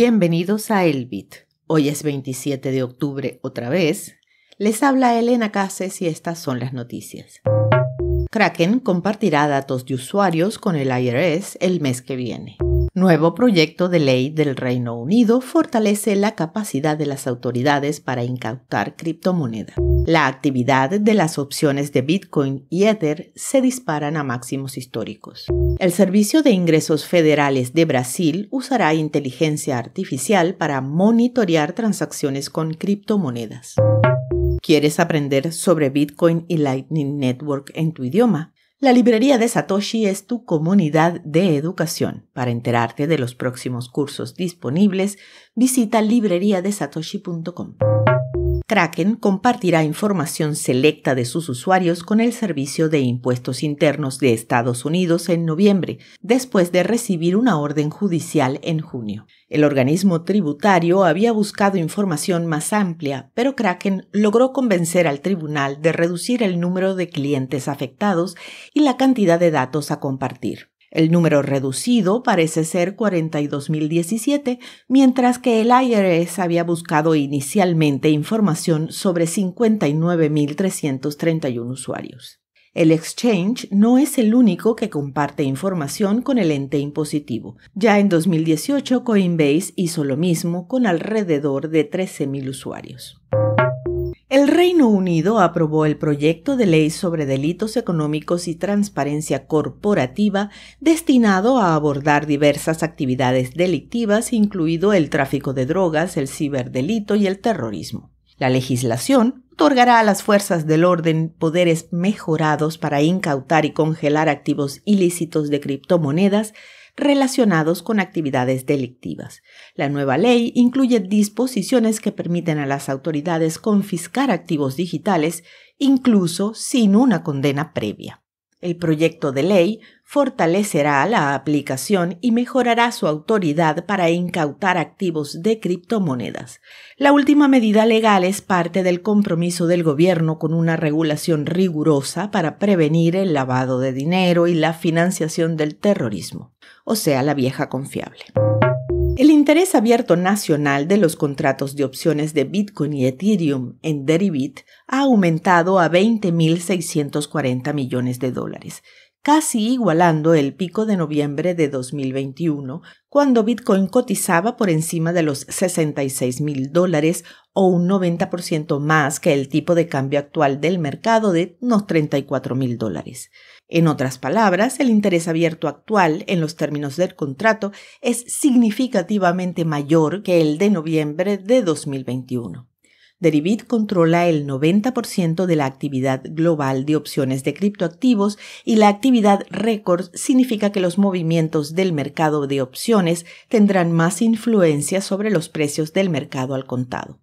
Bienvenidos a Elbit. Hoy es 27 de octubre otra vez. Les habla Elena Cases y estas son las noticias. Kraken compartirá datos de usuarios con el IRS el mes que viene. Nuevo proyecto de ley del Reino Unido fortalece la capacidad de las autoridades para incautar criptomonedas. La actividad de las opciones de Bitcoin y Ether se disparan a máximos históricos. El Servicio de Ingresos Federales de Brasil usará inteligencia artificial para monitorear transacciones con criptomonedas. ¿Quieres aprender sobre Bitcoin y Lightning Network en tu idioma? La librería de Satoshi es tu comunidad de educación. Para enterarte de los próximos cursos disponibles, visita libreriadesatoshi.com. Kraken compartirá información selecta de sus usuarios con el Servicio de Impuestos Internos de Estados Unidos en noviembre, después de recibir una orden judicial en junio. El organismo tributario había buscado información más amplia, pero Kraken logró convencer al tribunal de reducir el número de clientes afectados y la cantidad de datos a compartir. El número reducido parece ser 42.017, mientras que el IRS había buscado inicialmente información sobre 59.331 usuarios. El exchange no es el único que comparte información con el ente impositivo. Ya en 2018 Coinbase hizo lo mismo con alrededor de 13.000 usuarios. El Reino Unido aprobó el proyecto de ley sobre delitos económicos y transparencia corporativa destinado a abordar diversas actividades delictivas, incluido el tráfico de drogas, el ciberdelito y el terrorismo. La legislación otorgará a las fuerzas del orden poderes mejorados para incautar y congelar activos ilícitos de criptomonedas relacionados con actividades delictivas. La nueva ley incluye disposiciones que permiten a las autoridades confiscar activos digitales incluso sin una condena previa. El proyecto de ley fortalecerá la aplicación y mejorará su autoridad para incautar activos de criptomonedas. La última medida legal es parte del compromiso del gobierno con una regulación rigurosa para prevenir el lavado de dinero y la financiación del terrorismo, o sea, la vieja confiable. El interés abierto nacional de los contratos de opciones de Bitcoin y Ethereum en Deribit ha aumentado a 20.640 millones de dólares, casi igualando el pico de noviembre de 2021, cuando Bitcoin cotizaba por encima de los 66.000 dólares o un 90% más que el tipo de cambio actual del mercado de unos 34.000 dólares. En otras palabras, el interés abierto actual en los términos del contrato es significativamente mayor que el de noviembre de 2021. Derivit controla el 90% de la actividad global de opciones de criptoactivos y la actividad récord significa que los movimientos del mercado de opciones tendrán más influencia sobre los precios del mercado al contado.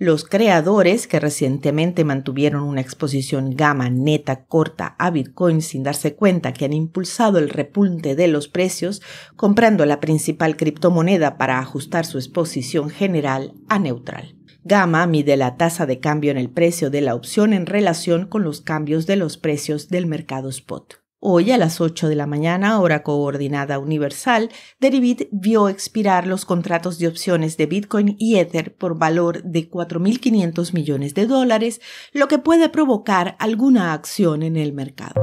Los creadores que recientemente mantuvieron una exposición gamma neta corta a Bitcoin sin darse cuenta que han impulsado el repunte de los precios, comprando la principal criptomoneda para ajustar su exposición general a neutral. Gamma mide la tasa de cambio en el precio de la opción en relación con los cambios de los precios del mercado spot. Hoy a las 8 de la mañana, hora coordinada universal, Deribit vio expirar los contratos de opciones de Bitcoin y Ether por valor de 4.500 millones de dólares, lo que puede provocar alguna acción en el mercado.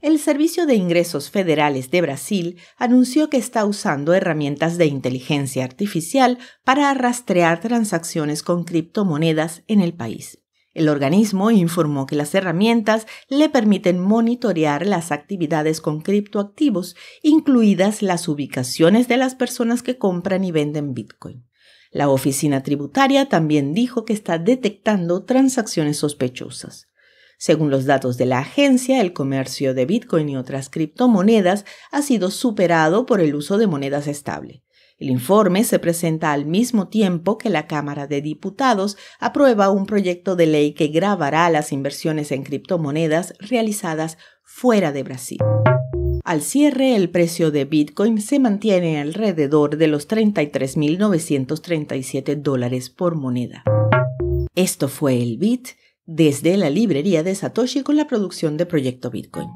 El Servicio de Ingresos Federales de Brasil anunció que está usando herramientas de inteligencia artificial para rastrear transacciones con criptomonedas en el país. El organismo informó que las herramientas le permiten monitorear las actividades con criptoactivos, incluidas las ubicaciones de las personas que compran y venden Bitcoin. La oficina tributaria también dijo que está detectando transacciones sospechosas. Según los datos de la agencia, el comercio de Bitcoin y otras criptomonedas ha sido superado por el uso de monedas estables. El informe se presenta al mismo tiempo que la Cámara de Diputados aprueba un proyecto de ley que grabará las inversiones en criptomonedas realizadas fuera de Brasil. Al cierre, el precio de Bitcoin se mantiene alrededor de los 33.937 dólares por moneda. Esto fue el Bit desde la librería de Satoshi con la producción de Proyecto Bitcoin.